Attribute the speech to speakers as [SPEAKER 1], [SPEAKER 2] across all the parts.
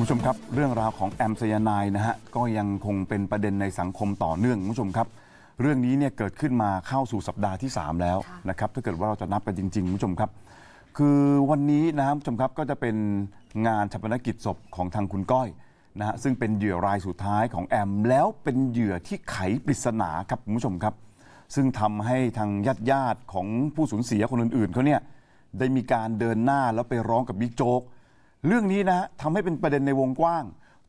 [SPEAKER 1] ผู้ชมครับเรื่องราวของแอมสยานายนะฮะก็ยังคงเป็นประเด็นในสังคมต่อเนื่องผู้ชมครับ เรื่องนี้เนี่ยเกิดขึ้นมาเข้าสู่สัปดาห์ที่ 3 แล้วนะครับถ้าเกิดว่าเราจะนับไปจริงๆผู้ชมครับคือวันนี้นะครับผู้ชมครับก็จะเป็นงานชาปนกิจศพของทางคุณ ก้อยนะฮะซึ่งเป็นเหยื่อรายสุดท้ายของแอมแล้วเป็นเหยื่อที่ไขปริศนาครับผู้ชมครับ ซึ่งทำให้ทางญาติญาติของผู้สูญเสียคนอื่น ๆเขาเนี่ยได้มีการเดินหน้าแล้วไปร้องกับบิ๊กโจ๊กเรื่องนี้นะฮะทำให้เป็นประเด็นในวงกว้าง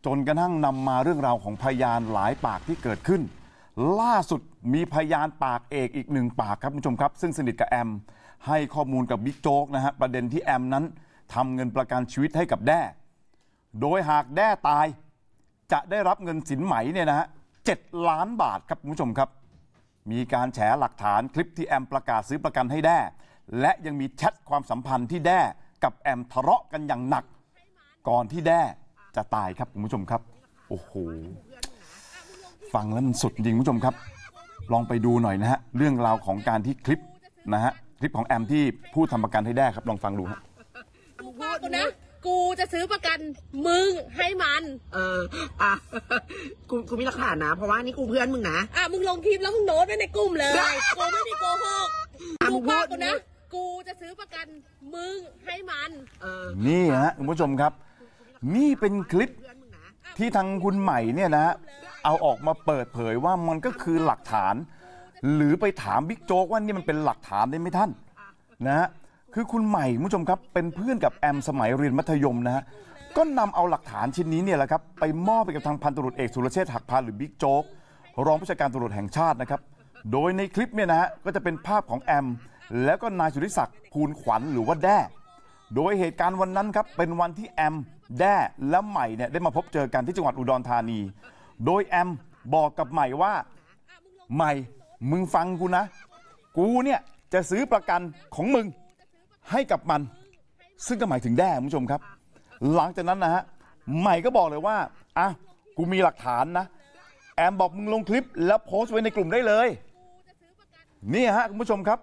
[SPEAKER 1] จนกระทั่งนำมาเรื่องราวของพยานหลายปากที่เกิดขึ้น ล่าสุดมีพยานปากเอกอีกหนึ่งปากครับคุณผู้ชมครับ ซึ่งสนิทกับแอมให้ข้อมูลกับบิ๊กโจ๊กนะฮะประเด็นที่แอมนั้นทำเงินประกันชีวิตให้กับแด้ โดยหากแด้ตายจะได้รับเงินสินไหมเนี่ยนะฮะเล้านบาทครับคุณผู้ชมครับ มีการแฉหลักฐานคลิปที่แอมประกาศซื้อประกันให้แด้และยังมีแชทความสัมพันธ์ที่แด้กับแอมทะเลาะกันอย่างหนักก่อนที่แด้จะ ตายครับคุณผู้ชมครับ โอ้โหฟังแล้วมันสุดจริงคุณผู้ชมครับ ลองไปดูหน่อยนะฮะเรื่องราวของการที่คลิปนะฮะคลิปของแอมที่พูดทำประกันให้แด้ครับ ลองฟังดูฮะ
[SPEAKER 2] พ่อกูนะกูจะซื้อประกันมึงให้มัน เอออ่ะกูกูมีหลักฐานนะเพราะว่านี่กูเพื่อนมึงน
[SPEAKER 3] ะอ่ะมึงลงคลิปแล้วมึงโน้ตไว้ในกลุ่มเลยกู
[SPEAKER 2] ไม่ได้โกหก
[SPEAKER 3] กูพ่อกูนะกูจะซื้อประกันมึงให้มันนี่ฮะ
[SPEAKER 1] คุณผู้ชมครับนี่เป็นคลิปที่ทางคุณใหม่เนี่ยนะเอาออกมาเปิดเผยว่ามันก็คือหลักฐาน หรือไปถามบิ๊กโจ๊กว่านี่มันเป็นหลักฐานได้ไหมท่านนะฮะคือคุณใหม่ผู้ชมครับเป็นเพื่อนกับแอมสมัยเรียนมัธยมนะฮะก็นำเอาหลักฐานชิ้นนี้เนี่ยแหละครับไปมอบไปกับทางพันตรุษเอกสุรเชษฐ์หักพานหรือบิ๊กโจ๊กรองผู้จัดการตำรวจแห่งชาตินะครับ โดยในคลิปเนี่ยนะฮะก็จะเป็นภาพของแอมแล้วก็นายสุริศักดิ์ภูลขวัญหรือว่าแด้โดยเหตุการณ์วันนั้นครับเป็นวันที่แอมแด้และใหม่เนี่ยได้มาพบเจอกันที่จังหวัดอุดรธานี โดยแอมบอกกับใหม่ว่า ใหม่มึงฟังกูนะ กูเนี่ยจะซื้อประกันของมึงให้กับมัน ซึ่งก็หมายถึงแด้คุณผู้ชมครับ หลังจากนั้นนะฮะใหม่ก็บอกเลยว่าอ่ะกูมีหลักฐานนะ แอมบอกมึงลงคลิปแล้วโพสต์ไว้ในกลุ่มได้เลย นี่ฮะคุณผู้ชมครับ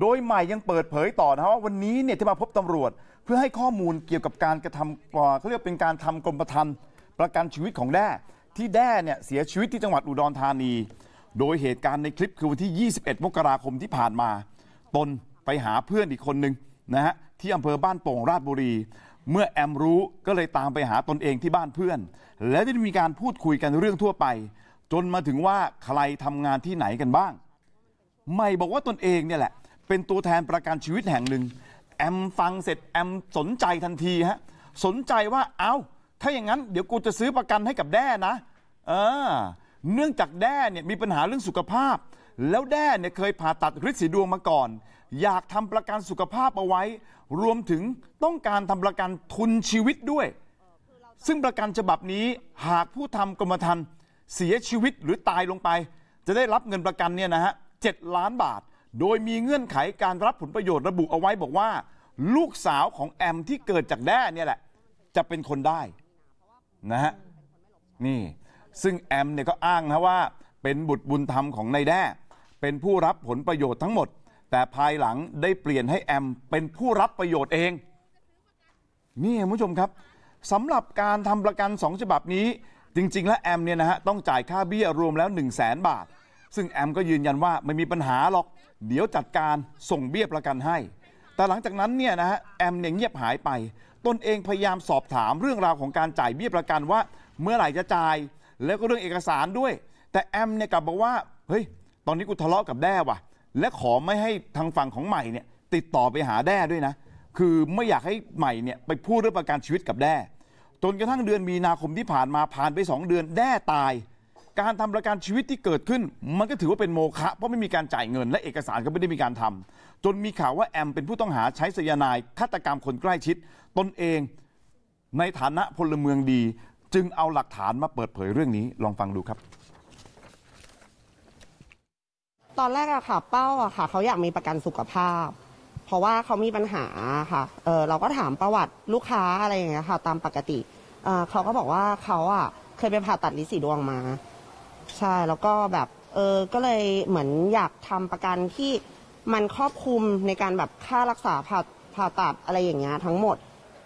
[SPEAKER 1] โดยใหม่ยังเปิดเผยต่อนะว่าวันนี้เนี่ยที่มาพบตำรวจ เพื่อให้ข้อมูลเกี่ยวกับการกระทำเขาเรียกเป็นการทำกรมธรรม์ประกันชีวิตของแด้ ที่แด้เนี่ยเสียชีวิตที่จังหวัดอุดรธานี โดยเหตุการณ์ในคลิปคือวันที่ 21 มกราคมที่ผ่านมา ตนไปหาเพื่อนอีกคนนึงนะฮะที่อำเภอบ้านโป่งราชบุรี เมื่อแอมรู้ก็เลยตามไปหาตนเองที่บ้านเพื่อน และได้มีการพูดคุยกันเรื่องทั่วไป จนมาถึงว่าใครทำงานที่ไหนกันบ้างใหม่บอกว่าตนเองเนี่ยแหละเป็นตัวแทนประกันชีวิตแห่งหนึ่งแอมฟังเสร็จแอมสนใจทันทีฮะสนใจว่าเอา้า ถ้าอย่างนั้นเดี๋ยวกูจะซื้อประกันให้กับแด้นะเออเนื่องจากแด้เนี่ยมีปัญหาเรื่องสุขภาพ แล้วแด้เนี่ยเคยผ่าตัดฤทธิ์สีดวงมาก่อน อยากทำประกันสุขภาพเอาไว้ รวมถึงต้องการทำประกันทุนชีวิตด้วย ซึ่งประกันฉบับนี้หากผู้ทำกรมธรรม์เสียชีวิตหรือตายลงไป จะได้รับเงินประกันเนี่ยนะฮะเล้านบาทโดยมีเงื่อนไขการรับผลประโยชน์ระบุเอาไว้บอกว่า ลูกสาวของแอมที่เกิดจากแด้เนี่ยแหละ จะเป็นคนได้ นะฮะ นี่ ซึ่งแอมเนี่ยก็อ้างนะว่าเป็นบุตรบุญธรรมของนายแด้เป็นผู้รับผลประโยชน์ทั้งหมด แต่ภายหลังได้เปลี่ยนให้แอมเป็นผู้รับประโยชน์เองนี่คุณผู้ชมครับสำหรับการทำประกันสองฉบับนี้ จริง ๆ แล้วแอมเนี่ยนะฮะต้องจ่ายค่าเบี้ยรวมแล้ว1 0 0 0 0แบาท ซึ่งแอมก็ยืนยันว่าไม่มีปัญหาหรอกเดี๋ยวจัดการส่งเบี้ยประกันให้ แต่หลังจากนั้นเนี่ยนะฮะแอมเนี่ยเงียบหายไป ตนเองพยายามสอบถามเรื่องราวของการจ่ายเบี้ยประกันว่า เมื่อไหร่จะจ่าย แล้วก็เรื่องเอกสารด้วย แต่แอมเนี่ยกลับบอกว่าเฮ้ยตอนนี้กูทะเลาะกับแด้ว่ะและขอไม่ให้ทางฝั่งของใหม่เนี่ยติดต่อไปหาแด้ด้วยนะ คือไม่อยากให้ใหม่เนี่ยไปพูดเรื่องประกันชีวิตกับแด้จนกระทั่งเดือนมีนาคมที่ผ่านมาผ่านไป 2 เดือนแด้ตายการทำประกันชีวิตที่เกิดขึ้น มันก็ถือว่าเป็นโมฆะเพราะไม่มีการจ่ายเงิน และเอกสารก็ไม่ได้มีการทำ จนมีข่าวว่าแอมเป็นผู้ต้องหาใช้สยานายฆาตกรรมคนใกล้ชิด ตนเองในฐานะพลเมืองดี จึงเอาหลักฐานมาเปิดเผยเรื่องนี้ลองฟังดูครับ
[SPEAKER 2] ตอนแรกอะค่ะเป้าอะค่ะเขาอยากมีประกันสุขภาพ เพราะว่าเขามีปัญหาค่ะเออเราก็ถามประวัติลูกค้าอะไรอย่างเงี้ยค่ะตามปกติเเขาก็บอกว่าเขาอะเคยไปผ่าตัดลิสีดวงมาใช่แล้วก็แบบเออก็เลยเหมือนอยากทำประกันที่มันครอบคลุมในการแบบค่ารักษาผ่าผ่าตัดอะไรอย่างเงี้ยทั้งหมด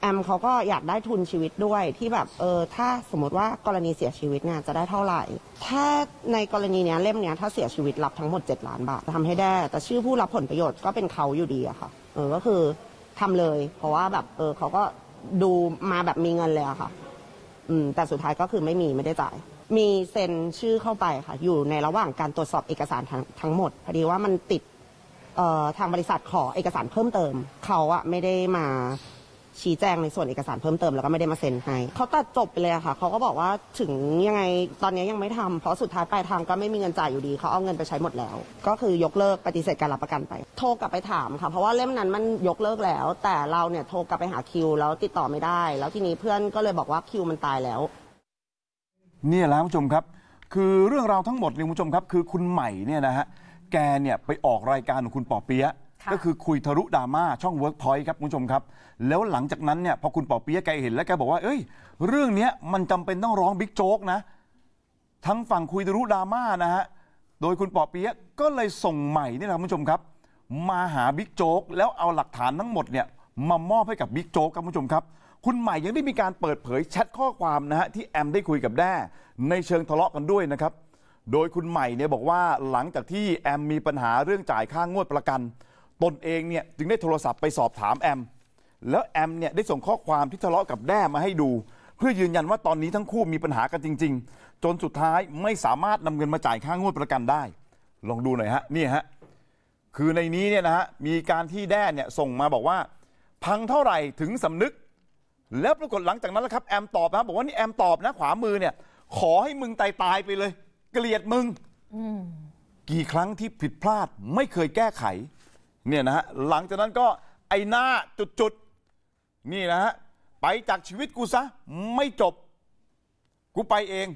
[SPEAKER 2] แอมเขาก็อยากได้ทุนชีวิตด้วยที่แบบเออถ้าสมมติว่ากรณีเสียชีวิตเนี่ยจะได้เท่าไหร่ถ้าในกรณีเนี้ยเล่มเนี้ยถ้าเสียชีวิตรับทั้งหมด7ล้านบาททำให้ได้ แต่ชื่อผู้รับผลประโยชน์ก็เป็นเขาอยู่ดีอะค่ะ เออก็คือทำเลย เพราะว่าแบบเออเขาก็ดูมาแบบมีเงินเลยอะค่ะอืมแต่สุดท้ายก็คือไม่มีไม่ได้จ่ายมีเซ็นชื่อเข้าไปค่ะ อยู่ในระหว่างการตรวจสอบเอกสารทั้งงหมด พอดีว่ามันติดทางบริษัทขอเอกสารเพิ่มเติมเขาอะไม่ได้มาชี้แจงในส่วนเอกสารเพิ่มเติมแล้วก็ไม่ได้มาเซ็นให้เขาตัดจบไปเลยค่ะเขาก็บอกว่าถึงยังไงตอนนี้ยังไม่ทำเพราะสุดท้ายปลายทางก็ไม่มีเงินจ่ายอยู่ดีเขาเอาเงินไปใช้หมดแล้ว ก็คือยกเลิกปฏิเสธการรับประกันไป โทรกลับไปถามค่ะ เพราะว่าเล่มนั้นมันยกเลิกแล้ว แต่เราเนี่ยโทรกลับไปหาคิวแล้วติดต่อไม่ได้ แล้วทีนี้เพื่อนก็เลยบอกว่าคิว
[SPEAKER 1] มันตายแล้วนี่แหละคุณผู้ชมครับ คือเรื่องราวทั้งหมดเนี่ยคุณผู้ชมครับ คือคุณใหม่เนี่ยนะฮะแกเนี่ยไปออกรายการของคุณปอเปี๊ยะก็คือคุยทะลุดราม่าช่อง Workpoint ครับคุณผู้ชมครับ แล้วหลังจากนั้นเนี่ยพอคุณปอเปี๊ยะแกเห็นแล้วแกบอกว่าเอ้ย เรื่องนี้มันจำเป็นต้องร้องบิ๊กโจ๊กนะทั้งฝั่งคุยทะลุดราม่านะฮะโดยคุณปอเปี๊ยะก็เลยส่งใหม่นี่แหละคคุณผู้ชมครับ มาหาบิ๊กโจ๊กแล้วเอาหลักฐานทั้งหมดเนี่ยมามอบให้กับบิ๊กโจ๊กครับคุณผู้ชมครับคุณใหม่ยังได้มีการเปิดเผยแชทข้อความนะฮะที่แอมได้คุยกับแด้ ในเชิงทะเลาะกันด้วยนะครับ โดยคุณใหม่เนี่ยบอกว่าหลังจากที่แอมมีปัญหาเรื่องจ่ายค่างวดประกัน ตนเองเนี่ยจึงได้โทรศัพท์ไปสอบถามแอมแล้วแอมเนี่ยได้ส่งข้อความที่ทะเลาะกับแด้มาให้ดู เพื่อยืนยันว่าตอนนี้ทั้งคู่มีปัญหากันจริง ๆ จนสุดท้ายไม่สามารถนำเงินมาจ่ายค่างวดประกันได้ ลองดูหน่อยฮะนี่ฮะคือในนี้เนี่ยนะฮะมีการที่แด้เนี่ยส่งมาบอกว่า พังเท่าไหร่ถึงสำนึกแล้วปรากฏหลังจากนั้นแล้วครับแอมตอบนะบอกว่านี่แอมตอบ นะ ขวามือเนี่ย ขอให้มึงตายตายไปเลย เกลียดมึงกี่ครั้งที่ผิดพลาดไม่เคยแก้ไข เนี่ยนะฮะหลังจากนั้นก็ไอหน้าจุดๆนี่นะฮะไปจากชีวิตกูซะไม่จบ กูไปเอง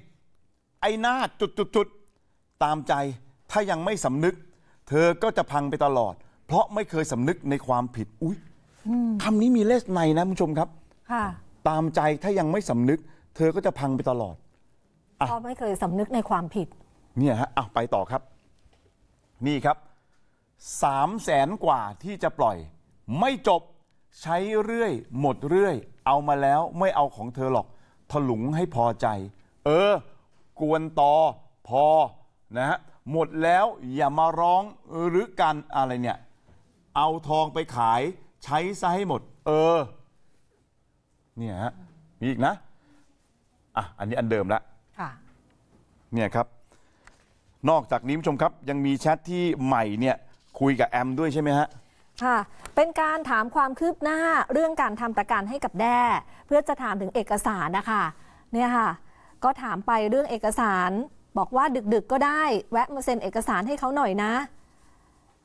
[SPEAKER 1] ไอหน้าจุดๆตามใจถ้ายังไม่สำนึก เธอก็จะพังไปตลอด เพราะไม่เคยสำนึกในความผิดอุ้ยคำนี้มีเลสในนะคุณผู้ชมครับตามใจถ้ายังไม่สำนึก เธอก็จะพังไปตลอด
[SPEAKER 3] เพราะไม่เคยสำนึกในความผิด
[SPEAKER 1] เนี่ยฮะอ่ะไปต่อครับ นี่ครับสามแสนกว่าที่จะปล่อย ไม่จบใช้เรื่อย หมดเรื่อยเอามาแล้วไม่เอาของเธอหรอก ถลุงให้พอใจ เออ กวนต่อพอนะฮะ หมดแล้วอย่ามาร้องหรือกันอะไรเนี่ย เอาทองไปขาย ใช้ซะให้หมด เออเนี่ยฮะมีอีกนะอ่ะอันนี้อันเดิมละเนี่ยครับ นอกจากนี้ผู้ชมครับ ยังมีแชทที่ใหม่เนี่ยคุยกับแอมด้วยใช่ไหมฮะ
[SPEAKER 3] ค่ะเป็นการถามความคืบหน้าเรื่องการทำประกันให้กับแด้เพื่อจะถามถึงเอกสารนะคะเนี่ยค่ะก็ถามไปเรื่องเอกสารบอกว่าดึกๆก็ได้ แวะมาเซ็นเอกสารให้เขาหน่อยนะ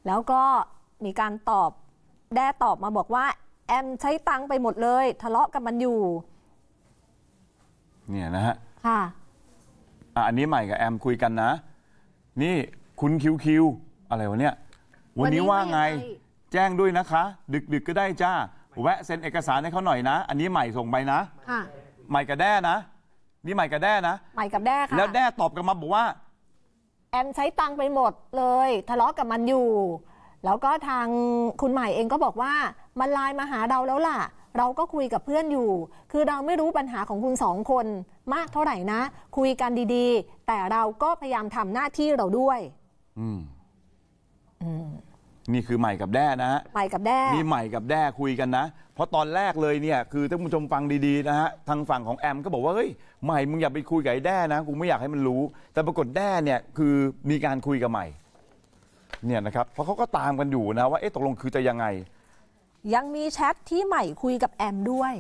[SPEAKER 3] แล้วก็มีการตอบแด้ตอบมาบอกว่าแอมใช้ตังไปหมดเลย ทะเลาะกับมันอยู่ เนี่ยนะฮะ ค่ะ
[SPEAKER 1] อ่ะอันนี้ใหม่กับแอมคุยกันนะ นี่คุณคิวคิวอะไรวะเนี่ยวันนี้ว่าไง แจ้งด้วยนะคะ ดึก ๆกก็ได้จ้า แวะเซ็นเอกสารให้เขาหน่อยนะ อันนี้ใหม่ส่งไปนะ ค่ะ ใหม่กับแด้นะ นี่ใหม่กับแด้นะ
[SPEAKER 3] ใหม่กับแด้ค่ะ แล้วแ
[SPEAKER 1] ด้ตอบกลับมาบอกว่า
[SPEAKER 3] แอมใช้ตังไปหมดเลย ทะเลาะกับมันอยู่แล้วก็ทางคุณใหม่เองก็บอกว่า มันไลน์มาหาเราแล้วล่ะ เราก็คุยกับเพื่อนอยู่ คือเราไม่รู้ปัญหาของคุณสองคนมากเท่าไหร่นะ คุยกันดีๆ แต่เราก็พยายามทำหน้าที่เราด้วย
[SPEAKER 1] อืมอืมนี่คือใหม่กับแด้นะฮะ
[SPEAKER 3] ใหม่กับแด้นี่ใ
[SPEAKER 1] หม่กับแด้คุยกันนะ เพราะตอนแรกเลยเนี่ย คือท่านผู้ชมฟังดีๆนะฮะทางฝั่งของแอมก็บอกว่าเฮ้ยใหม่มึงอย่าไปคุยกับแด้นะกูไม่อยากให้มันรู้ แต่ปรากฏแด้เนี่ยคือมีการคุยกับใหม่เนี่ยนะครับเพราะเขาก็ตามกันอยู่นะ ว่าเอ๊ะตกลงคือจะยังไง
[SPEAKER 3] ยังมีแชทที่ใหม่คุยกับแอมด้วย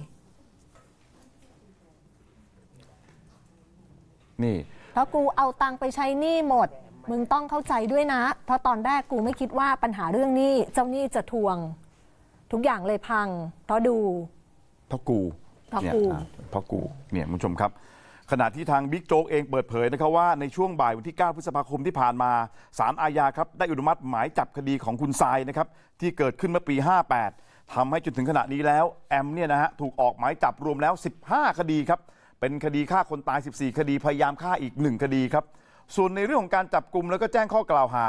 [SPEAKER 3] นี่เพราะกูเอาตังไปใช้หนี้หมด มึงต้องเข้าใจด้วยนะ เพราะตอนแรกกูไม่คิดว่าปัญหาเรื่องหนี้ เจ้าหนี้จะทวง ทุกอย่างเลยพังเพราะดู
[SPEAKER 1] เพราะกูเพราะกูเนี่ยเพราะกูเนี่ยคุณผู้ชมครับขณะที่ทางบิ๊กโจ๊กเองเปิดเผยนะครับว่าในช่วงบ่ายวันที่9พฤษภาคมที่ผ่านมาศาลอาญาครับได้อนุมัติหมายจับคดีของคุณทรายนะครับที่เกิดขึ้นเมื่อปี 58 ทำให้จนถึงขณะนี้แล้วแอมเนี่ยนะฮะถูกออกหมายจับรวมแล้ว 15 คดีครับเป็นคดีฆ่าคนตาย 14 คดีพยายามฆ่าอีก 1 คดีครับส่วนในเรื่องของการจับกลุ่มแล้วก็แจ้งข้อกล่าวหา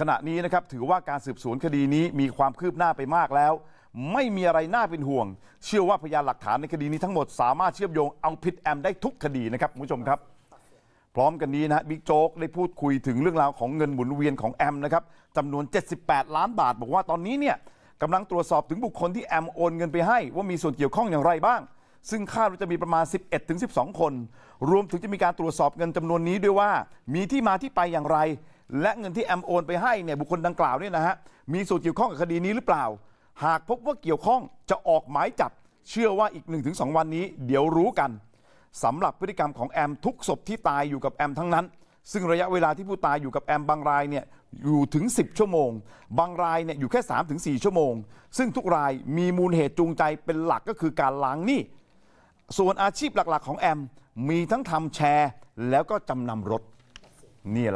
[SPEAKER 1] ขณะนี้นะครับถือว่าการสืบสวนคดีนี้มีความคืบหน้าไปมากแล้วไม่มีอะไรน่าเป็นห่วง เชื่อว่าพยานหลักฐานในคดีนี้ทั้งหมดสามารถเชื่อมโยงเอาผิดแอมได้ทุกคดีนะครับ คุณผู้ชมครับ พร้อมกันนี้นะบิ๊กโจ๊กได้พูดคุยถึงเรื่องราวของเงินหมุนเวียนของแอมนะครับจำนวน 78 ล้านบาท บอกว่าตอนนี้เนี่ยกำลังตรวจสอบถึงบุคคลที่แอมโอนเงินไปให้ ว่ามีส่วนเกี่ยวข้องอย่างไรบ้าง ซึ่งคาดว่าจะมีประมาณ 11-12 คน รวมถึงจะมีการตรวจสอบเงินจำนวนนี้ด้วยว่า มีที่มาที่ไปอย่างไร และเงินที่แอมโอนไปให้เนี่ยบุคคลดังกล่าวเนี่ยนะฮะมีส่วนเกี่ยวข้องกับคดีนี้หรือเปล่าหากพบว่าเกี่ยวข้องจะออกหมายจับเชื่อว่าอีก 1-2 วันนี้เดี๋ยวรู้กันสำหรับพฤติกรรมของแอม ทุกศพที่ตายอยู่กับแอมทั้งนั้น ซึ่งระยะเวลาที่ผู้ตายอยู่กับแอม บางรายเนี่ยอยู่ถึง 10 ชั่วโมง บางรายเนี่ยอยู่แค่ 3-4 ชั่วโมง ซึ่งทุกรายมีมูลเหตุจูงใจเป็นหลักก็คือการล้างหนี้ส่วนอาชีพหลักๆของแอมมีทั้งทำแชร์แล้วก็จำนำรถนี่แหละ